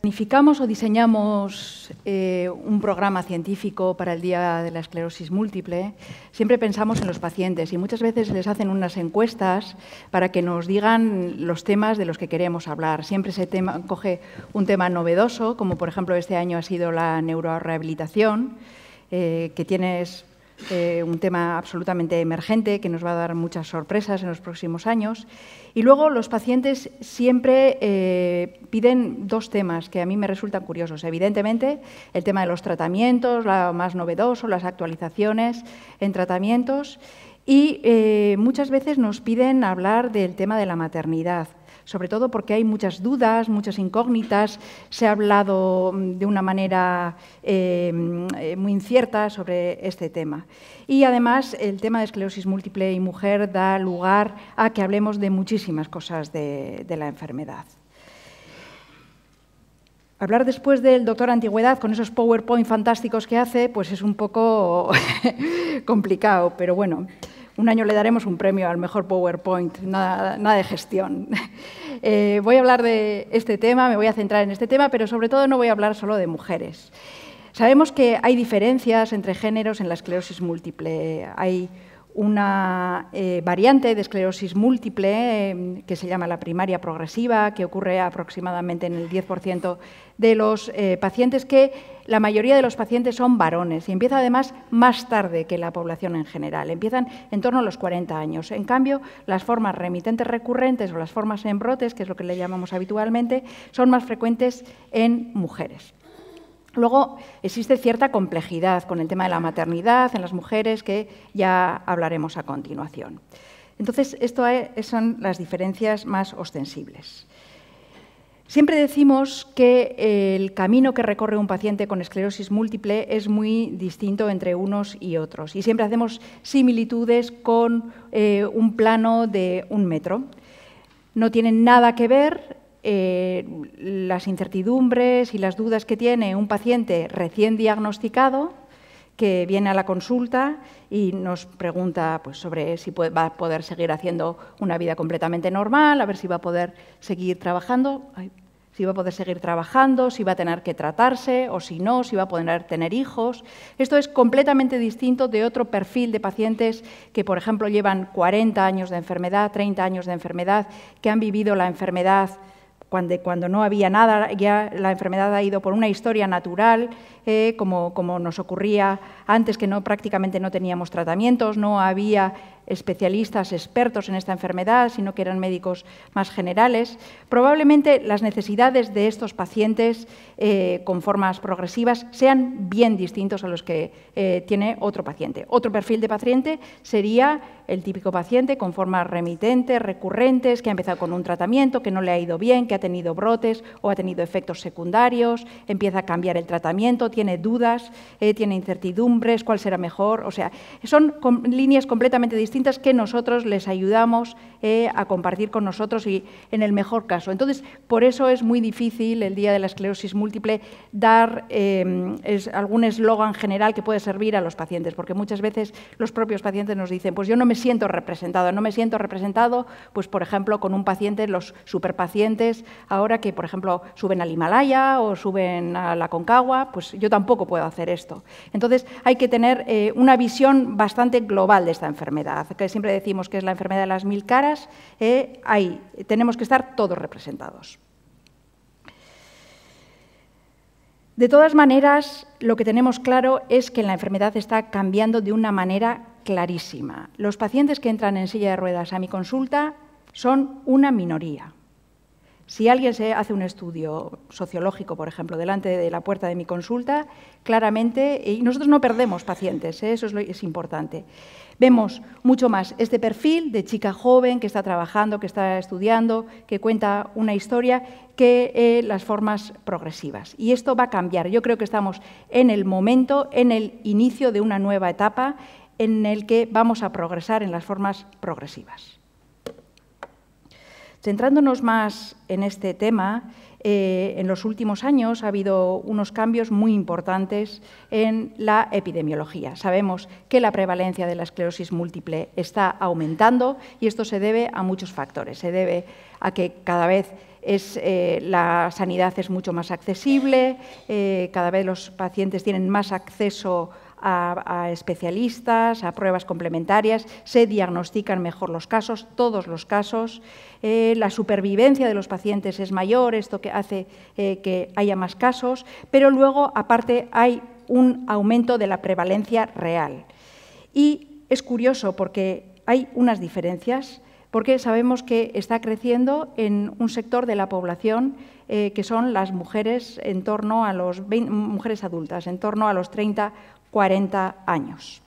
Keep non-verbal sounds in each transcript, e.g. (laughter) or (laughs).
Planificamos o diseñamos eh, un programa científico para el Día de la Esclerosis Múltiple. Siempre pensamos en los pacientes y muchas veces les hacen unas encuestas para que nos digan los temas de los que queremos hablar. Siempre se coge un tema novedoso, como por ejemplo este año ha sido la neurorehabilitación, eh, que tienes eh, un tema absolutamente emergente que nos va a dar muchas sorpresas en los próximos años. Y luego los pacientes siempre eh, piden dos temas que a mí me resultan curiosos. Evidentemente, el tema de los tratamientos, lo más novedoso, las actualizaciones en tratamientos. Y eh, muchas veces nos piden hablar del tema de la maternidad sobre todo porque hay muchas dudas, muchas incógnitas, se ha hablado mm, de una manera eh, eh, muy incierta sobre este tema. Y además el tema de esclerosis múltiple y mujer da lugar a que hablemos de muchísimas cosas de la enfermedad. Hablar después del doctor Antigüedad con esos PowerPoint fantásticos que hace, pues es un poco (laughs) complicado, pero bueno. Un año le daremos un premio al mejor PowerPoint, nada, de gestión. (laughs) Eh, voy a hablar de este tema, me voy a centrar en este tema, pero sobre todo no voy a hablar solo de mujeres. Sabemos que hay diferencias entre géneros en la esclerosis múltiple. Hay una eh, variante de esclerosis múltiple eh, que se llama la primaria progresiva, que ocurre aproximadamente en el 10% de los eh, pacientes, que la mayoría de los pacientes son varones y empieza además más tarde que la población en general, empiezan en torno a los 40 años. En cambio, las formas remitentes recurrentes o las formas en brotes, que es lo que le llamamos habitualmente, son más frecuentes en mujeres. Luego existe cierta complejidad con el tema de la maternidad en las mujeres que ya hablaremos a continuación. Entonces, esto son las diferencias más ostensibles. Siempre decimos que eh, el camino que recorre un paciente con esclerosis múltiple es muy distinto entre unos y otros y siempre hacemos similitudes con eh, un plano de un metro. No tienen nada que ver eh, las incertidumbres y las dudas que tiene un paciente recién diagnosticado que viene a la consulta y nos pregunta pues, sobre si va a poder seguir haciendo una vida completamente normal, a ver si va a poder seguir trabajando, si va a poder seguir trabajando, si va a tener que tratarse o si no, si va a poder tener hijos. Esto es completamente distinto de otro perfil de pacientes que, por ejemplo, llevan 40 años de enfermedad, 30 años de enfermedad, que han vivido la enfermedad cuando, no había nada, ya la enfermedad ha ido por una historia natural, eh, como, como, nos ocurría antes, que no, prácticamente no teníamos tratamientos, no había especialistas expertos en esta enfermedad, sino que eran médicos más generales. Probablemente las necesidades de estos pacientes eh, con formas progresivas sean bien distintos a los que eh, tiene otro paciente. Otro perfil de paciente sería el típico paciente con formas remitentes, recurrentes, que ha empezado con un tratamiento que no le ha ido bien, que ha tenido brotes o ha tenido efectos secundarios, empieza a cambiar el tratamiento, tiene dudas, eh, tiene incertidumbres, cuál será mejor. O sea, son líneas completamente distintas que nosotros les ayudamos eh, a compartir con nosotros y en el mejor caso. Entonces, por eso es muy difícil el día de la esclerosis múltiple dar em, algún eslogan general que puede servir a los pacientes, porque muchas veces los propios pacientes nos dicen, pues yo no me siento representado, no me siento representado, pues por ejemplo, con un paciente, los superpacientes, ahora que por ejemplo suben al Himalaya o suben a la Concagua, pues yo tampoco puedo hacer esto. Entonces, hay que tener eh, una visión bastante global de esta enfermedad que siempre decimos que es la enfermedad de las mil caras, eh, ahí tenemos que estar todos representados. De todas maneras, lo que tenemos claro es que la enfermedad está cambiando de una manera clarísima. Los pacientes que entran en silla de ruedas a mi consulta son una minoría. Si alguien se hace un estudio sociológico, por ejemplo, delante de la puerta de mi consulta, claramente, y nosotros no perdemos pacientes, ¿eh? eso es, lo, es importante. Vemos mucho más este perfil de chica joven que está trabajando, que está estudiando, que cuenta una historia, que eh, las formas progresivas. Y esto va a cambiar. Yo creo que estamos en el momento, en el inicio de una nueva etapa en el que vamos a progresar en las formas progresivas. Centrándonos más en este tema, eh, en los últimos años ha habido unos cambios muy importantes en la epidemiología. Sabemos que la prevalencia de la esclerosis múltiple está aumentando y esto se debe a muchos factores. Se debe a que cada vez eh, la sanidad es mucho más accesible, eh, cada vez los pacientes tienen más acceso a a, especialistas, a pruebas complementarias, se diagnostican mejor los casos, todos los casos, eh, la supervivencia de los pacientes es mayor, esto que hace eh, que haya más casos, pero luego, aparte, hay un aumento de la prevalencia real. Y es curioso porque hay unas diferencias porque sabemos que está creciendo en un sector de la población eh, que son las mujeres en torno a los mujeres adultas, en torno a los 30 40 años.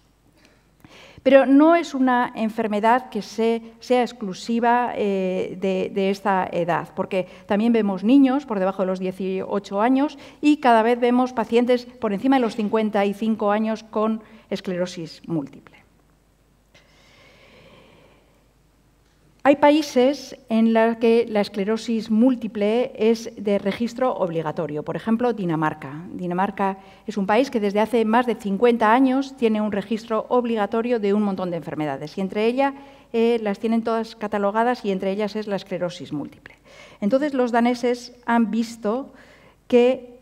Pero no es una enfermedad que sea exclusiva eh, de, esta edad, porque también vemos niños por debajo de los 18 años y cada vez vemos pacientes por encima de los 55 años con esclerosis múltiple. Hay países en los que la esclerosis múltiple es de registro obligatorio, por ejemplo, Dinamarca. Dinamarca es un país que desde hace más de 50 años tiene un registro obligatorio de un montón de enfermedades y entre ellas eh, las tienen todas catalogadas y entre ellas es la esclerosis múltiple. Entonces, los daneses han visto que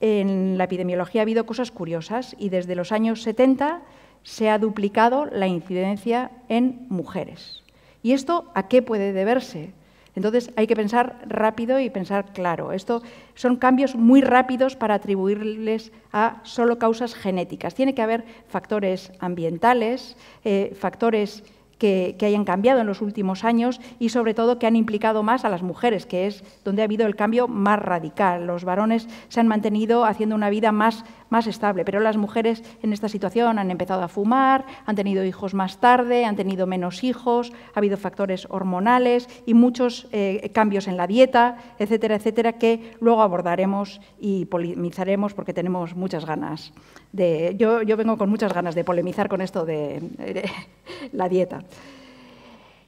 en la epidemiología ha habido cosas curiosas y desde los años 70 se ha duplicado la incidencia en mujeres. ¿Y esto a qué puede deberse? Entonces hay que pensar rápido y pensar claro. Esto son cambios muy rápidos para atribuirles a solo causas genéticas. Tiene que haber factores ambientales, eh, factores que, que, hayan cambiado en los últimos años y sobre todo que han implicado más a las mujeres, que es donde ha habido el cambio más radical. Los varones se han mantenido haciendo una vida más más estable, pero las mujeres en esta situación han empezado a fumar, han tenido hijos más tarde, han tenido menos hijos, ha habido factores hormonales y muchos eh, cambios en la dieta, etcétera, etcétera, que luego abordaremos y polemizaremos porque tenemos muchas ganas. De, yo, vengo con muchas ganas de polemizar con esto de la dieta.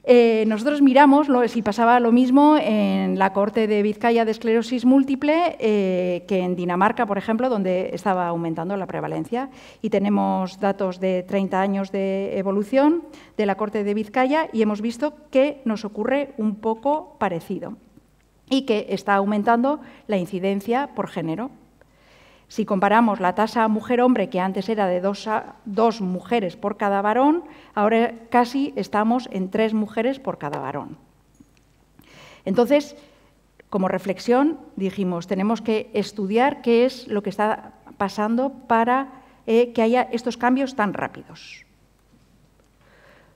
Eh, nosotros miramos si pasaba lo mismo en la corte de Vizcaya de esclerosis múltiple eh, que en Dinamarca, por ejemplo, donde estaba aumentando la prevalencia. Y tenemos datos de 30 años de evolución de la corte de Vizcaya y hemos visto que nos ocurre un poco parecido y que está aumentando la incidencia por género. Si comparamos la tasa mujer-hombre, que antes era de dos, mujeres por cada varón, ahora casi estamos en tres mujeres por cada varón. Entonces, como reflexión, dijimos, tenemos que estudiar qué es lo que está pasando para eh, que haya estos cambios tan rápidos.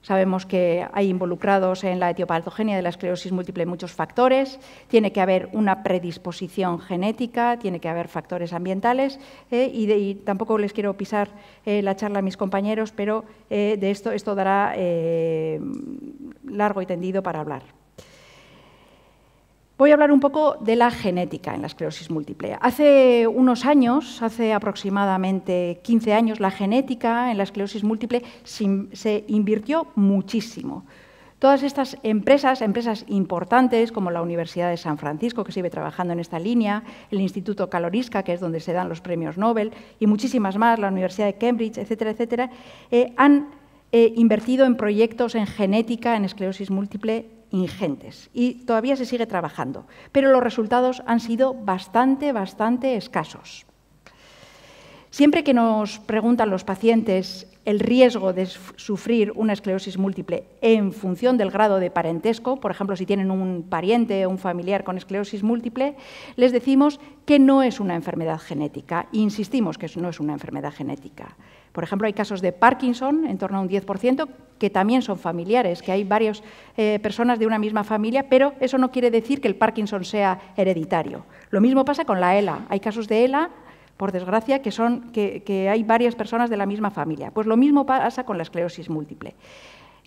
Sabemos que hay involucrados en la etiopatogenia de la esclerosis múltiple muchos factores, tiene que haber una predisposición genética, tiene que haber factores ambientales eh, y, tampoco les quiero pisar eh, la charla a mis compañeros, pero eh, de esto, esto dará largo y tendido para hablar. Voy a hablar un poco de la genética en la esclerosis múltiple. Hace unos años, hace aproximadamente 15 años, la genética en la esclerosis múltiple se invirtió muchísimo. Todas estas empresas, empresas importantes como la Universidad de San Francisco, que sigue trabajando en esta línea, el Instituto Calorisca, que es donde se dan los premios Nobel, y muchísimas más, la Universidad de Cambridge, etcétera, etcétera, eh, han eh, invertido en proyectos en genética, en esclerosis múltiple, ingentes y todavía se sigue trabajando, pero los resultados han sido bastante, bastante escasos. Siempre que nos preguntan los pacientes el riesgo de sufrir una esclerosis múltiple en función del grado de parentesco, por ejemplo, si tienen un pariente o un familiar con esclerosis múltiple, les decimos que no es una enfermedad genética, insistimos que no es una enfermedad genética. Por ejemplo, hay casos de Parkinson, en torno a un 10%, que también son familiares, que hay varias eh, personas de una misma familia, pero eso no quiere decir que el Parkinson sea hereditario. Lo mismo pasa con la ELA. Hay casos de ELA, por desgracia, que, son, que, hay varias personas de la misma familia. Pues lo mismo pasa con la esclerosis múltiple.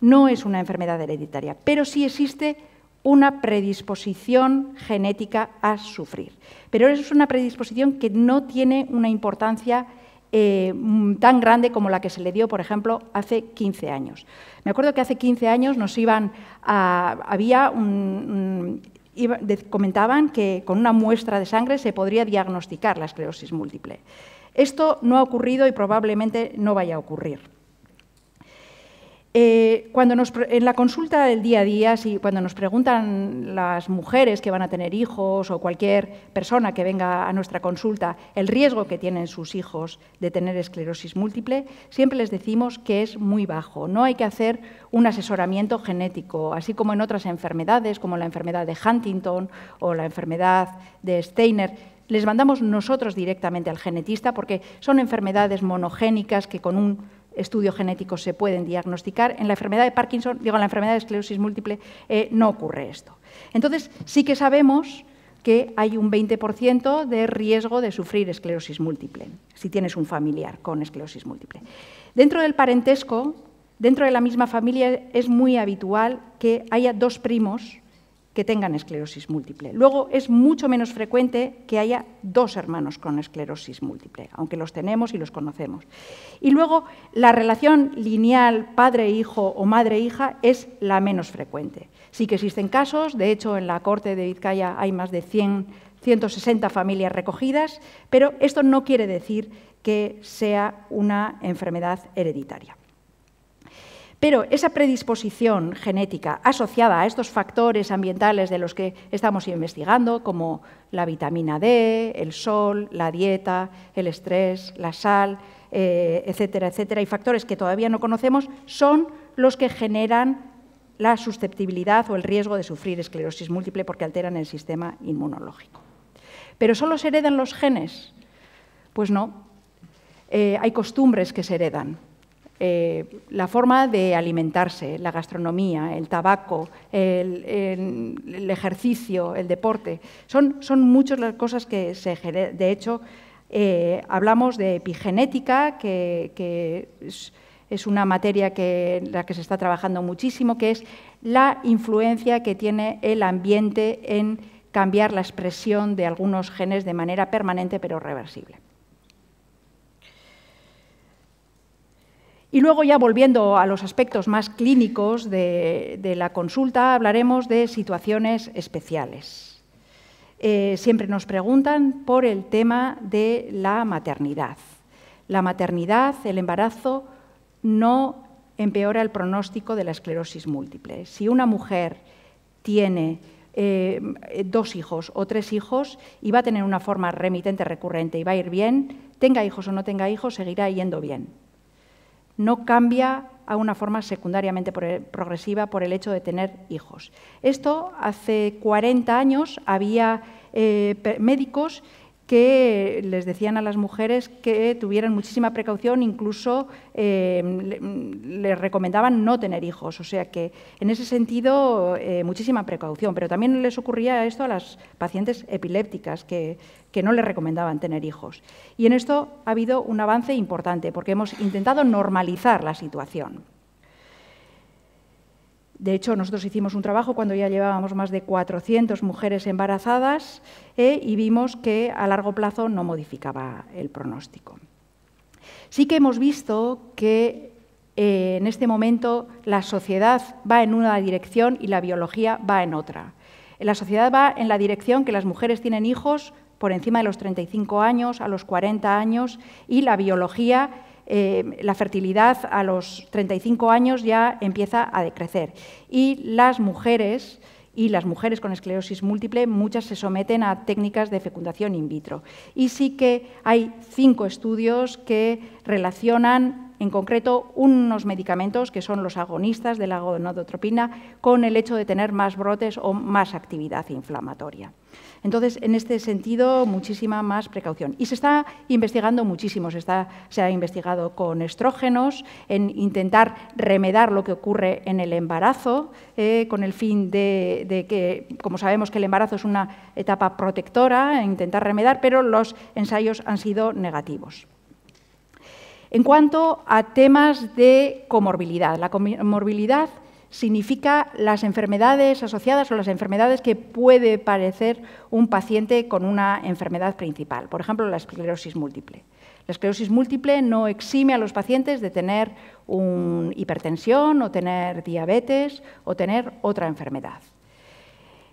No es una enfermedad hereditaria, pero sí existe una predisposición genética a sufrir. Pero eso es una predisposición que no tiene una importancia eh, mm, tan grande como la que se le dio, por ejemplo, hace 15 años. Me acuerdo que hace 15 años nos iban a, había un, comentaban que con una muestra de sangre se podría diagnosticar la esclerosis múltiple. Esto no ha ocurrido y probablemente no vaya a ocurrir. Eh, cuando nos, en la consulta del día a día, cuando nos preguntan las mujeres que van a tener hijos o cualquier persona que venga a nuestra consulta el riesgo que tienen sus hijos de tener esclerosis múltiple, siempre les decimos que es muy bajo. No hay que hacer un asesoramiento genético, así como en otras enfermedades, como la enfermedad de Huntington o la enfermedad de Steiner les mandamos nosotros directamente al genetista porque son enfermedades monogénicas que con un Estudios genéticos se pueden diagnosticar. En la enfermedad de Parkinson, digo, en la enfermedad de esclerosis múltiple eh, no ocurre esto. Entonces, sí que sabemos que hay un 20% de riesgo de sufrir esclerosis múltiple, si tienes un familiar con esclerosis múltiple. Dentro del parentesco, dentro de la misma familia, es muy habitual que haya dos primos que tengan esclerosis múltiple. Luego es mucho menos frecuente que haya dos hermanos con esclerosis múltiple, aunque los tenemos y los conocemos. Y luego la relación lineal padre-hijo o madre-hija es la menos frecuente. Sí que existen casos, de hecho en la Corte de Vizcaya hay más de 100, 160 familias recogidas, pero esto no quiere decir que sea una enfermedad hereditaria. Pero esa predisposición genética asociada a estos factores ambientales de los que estamos investigando, como la vitamina D, el sol, la dieta, el estrés, la sal, eh, etcétera, etcétera, y factores que todavía no conocemos, son los que generan la susceptibilidad o el riesgo de sufrir esclerosis múltiple porque alteran el sistema inmunológico. ¿Pero solo se heredan los genes? Pues no. Eh, hay costumbres que se heredan. Eh, la forma de alimentarse, la gastronomía, el tabaco, el, ejercicio, el deporte. Son, son, muchas las cosas que se... De hecho, eh, hablamos de epigenética, que, es, una materia que, en la que se está trabajando muchísimo, que es la influencia que tiene el ambiente en cambiar la expresión de algunos genes de manera permanente pero reversible. Y luego ya volviendo a los aspectos más clínicos de, la consulta, hablaremos de situaciones especiales. Eh, siempre nos preguntan por el tema de la maternidad. La maternidad, el embarazo, no empeora el pronóstico de la esclerosis múltiple. Si una mujer tiene eh, dos hijos o tres hijos y va a tener una forma remitente recurrente y va a ir bien, tenga hijos o no tenga hijos, seguirá yendo bien no cambia a una forma secundariamente progresiva por el hecho de tener hijos. Esto hace 40 años había eh, médicos que les decían a las mujeres que tuvieran muchísima precaución, incluso em, les recomendaban no tener hijos. O sea que, en ese sentido, eh, muchísima precaución. Pero también les ocurría esto a las pacientes epilépticas, que no les recomendaban tener hijos. Y en esto ha habido un avance importante, porque hemos intentado normalizar la situación. De hecho, nosotros hicimos un trabajo cuando ya llevábamos más de 400 mujeres embarazadas eh, y vimos que a largo plazo no modificaba el pronóstico. Sí que hemos visto que eh, en este momento la sociedad va en una dirección y la biología va en otra. La sociedad va en la dirección que las mujeres tienen hijos por encima de los 35 años, a los 40 años, y la biología eh, la fertilidad a los 35 años ya empieza a decrecer. Y las mujeres y las mujeres con esclerosis múltiple, muchas se someten a técnicas de fecundación in vitro. Y sí que hay cinco estudios que relacionan en concreto unos medicamentos que son los agonistas de la gonadotropina con el hecho de tener más brotes o más actividad inflamatoria. Entonces, en este sentido, muchísima más precaución. Y se está investigando muchísimo, se, ha investigado con estrógenos, en intentar remedar lo que ocurre en el embarazo, eh, con el fin de, de, que, como sabemos que el embarazo es una etapa protectora, e intentar remedar, pero los ensayos han sido negativos. En cuanto a temas de comorbilidad, la comorbilidad significa las enfermedades asociadas o las enfermedades que puede parecer un paciente con una enfermedad principal, por ejemplo, la esclerosis múltiple. La esclerosis múltiple no exime a los pacientes de tener hipertensión o tener diabetes o tener otra enfermedad.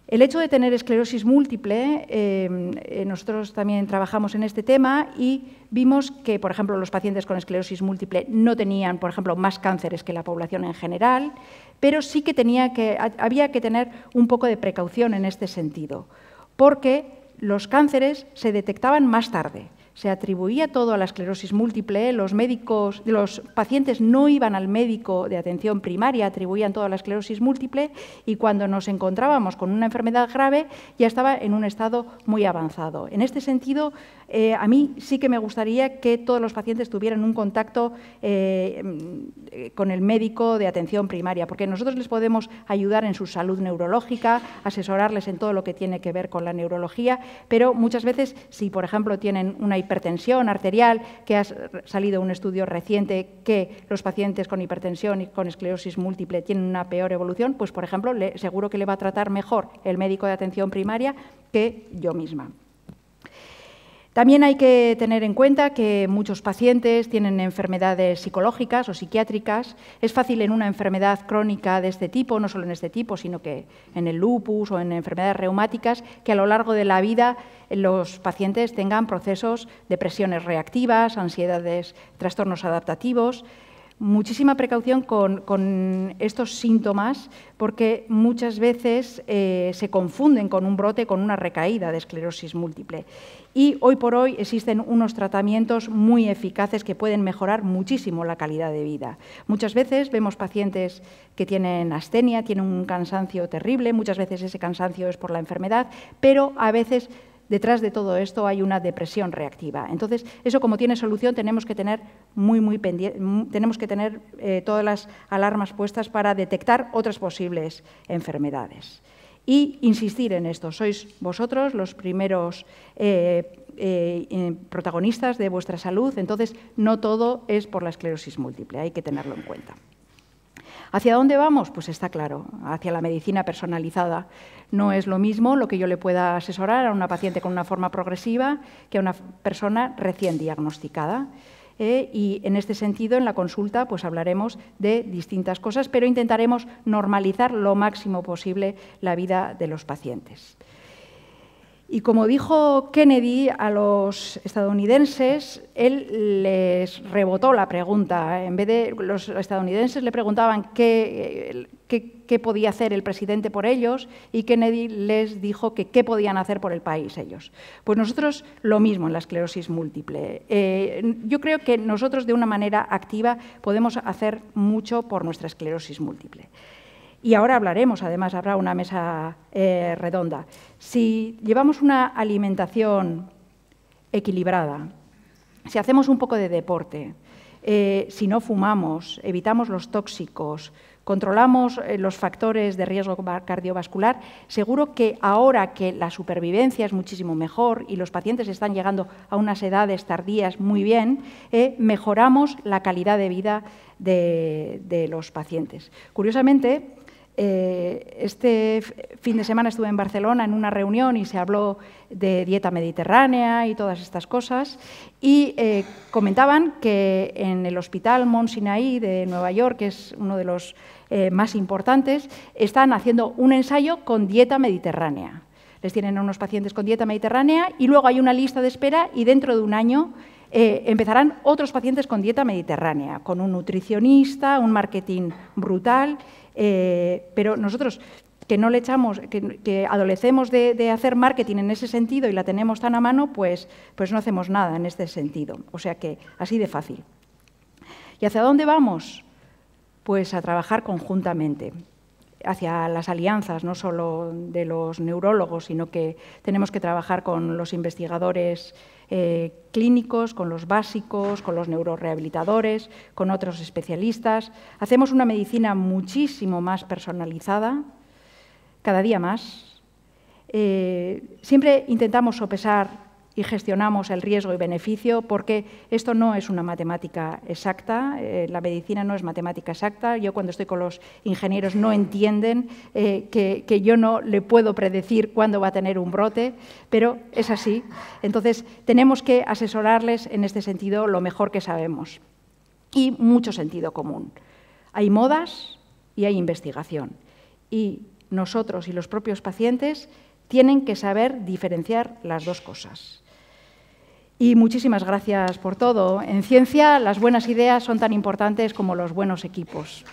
El hecho de tener esclerosis múltiple, em, eh, nosotros también trabajamos en este tema y vimos que, por ejemplo, los pacientes con esclerosis múltiple no tenían, por ejemplo, más cánceres que la población en general, pero sí que había que tener un poco de precaución en este sentido, porque los cánceres se detectaban más tarde se atribuía todo a la esclerosis múltiple, los médicos, los pacientes no iban al médico de atención primaria, atribuían todo a la esclerosis múltiple y cuando nos encontrábamos con una enfermedad grave ya estaba en un estado muy avanzado. En este sentido, eh, a mí sí que me gustaría que todos los pacientes tuvieran un contacto eh, mm, con el médico de atención primaria, porque nosotros les podemos ayudar en su salud neurológica, asesorarles en todo lo que tiene que ver con la neurología, pero muchas veces si, por ejemplo, tienen una hipertensión arterial, que ha salido un estudio reciente que los pacientes con hipertensión y con esclerosis múltiple tienen una peor evolución, pues por ejemplo, seguro que le va a tratar mejor el médico de atención primaria que yo misma. También hay que tener en cuenta que muchos pacientes tienen enfermedades psicológicas o psiquiátricas. Es fácil en una enfermedad crónica de este tipo, no solo en este tipo, sino que en el lupus o en enfermedades reumáticas, que a lo largo de la vida los pacientes tengan procesos de presiones reactivas, ansiedades, trastornos adaptativos muchísima precaución con, estos síntomas porque muchas veces eh, se confunden con un brote, con una recaída de esclerosis múltiple. Y hoy por hoy existen unos tratamientos muy eficaces que pueden mejorar muchísimo la calidad de vida. Muchas veces vemos pacientes que tienen astenia, tienen un cansancio terrible, muchas veces ese cansancio es por la enfermedad, pero a veces detrás de todo esto hay una depresión reactiva. Entonces, eso como tiene solución, tenemos que tener muy, muy tenemos que tener eh, todas las alarmas puestas para detectar otras posibles enfermedades. Y insistir en esto. Sois vosotros los primeros eh, eh, protagonistas de vuestra salud, entonces no todo es por la esclerosis múltiple, hay que tenerlo en cuenta. ¿Hacia dónde vamos? Pues está claro, hacia la medicina personalizada. No es lo mismo lo que yo le pueda asesorar a una paciente con una forma progresiva que a una persona recién diagnosticada. Eh, y en este sentido, en la consulta, pues hablaremos de distintas cosas, pero intentaremos normalizar lo máximo posible la vida de los pacientes. Y como dijo Kennedy a los estadounidenses, él les rebotó la pregunta. En vez de los estadounidenses le preguntaban qué, podía hacer el presidente por ellos y Kennedy les dijo que qué podían hacer por el país ellos. Pues nosotros lo mismo en la esclerosis múltiple. Eh, yo creo que nosotros de una manera activa podemos hacer mucho por nuestra esclerosis múltiple. Y ahora hablaremos, además habrá una mesa eh, redonda. Si llevamos una alimentación equilibrada, si hacemos un poco de deporte, eh, si no fumamos, evitamos los tóxicos, controlamos eh, los factores de riesgo cardiovascular, seguro que ahora que la supervivencia es muchísimo mejor y los pacientes están llegando a unas edades tardías muy bien, mejoramos la calidad de vida de, de los pacientes. Curiosamente, eh, este fin de semana estuve en Barcelona en una reunión y se habló de dieta mediterránea y todas estas cosas. Y eh, comentaban que en el hospital Mont Sinai de Nueva York, que es uno de los eh, más importantes, están haciendo un ensayo con dieta mediterránea. Les tienen a unos pacientes con dieta mediterránea y luego hay una lista de espera y dentro de un año empezarán otros pacientes con dieta mediterránea, con un nutricionista, un marketing brutal eh, pero nosotros que no le echamos, que, adolecemos de, hacer marketing en ese sentido y la tenemos tan a mano, pues, pues no hacemos nada en este sentido. O sea que así de fácil. ¿Y hacia dónde vamos? Pues a trabajar conjuntamente hacia las alianzas, no solo de los neurólogos, sino que tenemos que trabajar con los investigadores eh, clínicos, con los básicos, con los neurorehabilitadores, con otros especialistas. Hacemos una medicina muchísimo más personalizada, cada día más. Eh, siempre intentamos sopesar y gestionamos el riesgo y beneficio, porque esto no es una matemática exacta, eh, la medicina no es matemática exacta. Yo cuando estoy con los ingenieros no entienden eh, que, yo no le puedo predecir cuándo va a tener un brote, pero es así. Entonces, tenemos que asesorarles en este sentido lo mejor que sabemos. Y mucho sentido común. Hay modas y hay investigación. Y nosotros y los propios pacientes tienen que saber diferenciar las dos cosas. Y muchísimas gracias por todo. En ciencia, las buenas ideas son tan importantes como los buenos equipos.